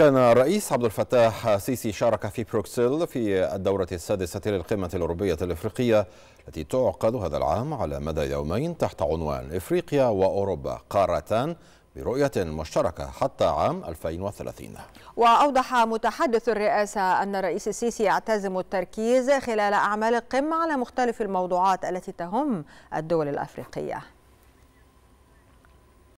كان الرئيس عبد الفتاح السيسي شارك في بروكسل في الدورة السادسة للقمة الأوروبية الإفريقية التي تعقد هذا العام على مدى يومين تحت عنوان إفريقيا وأوروبا قارتان برؤية مشتركة حتى عام 2030 وأوضح متحدث الرئاسة أن الرئيس السيسي يعتزم التركيز خلال أعمال القمة على مختلف الموضوعات التي تهم الدول الأفريقية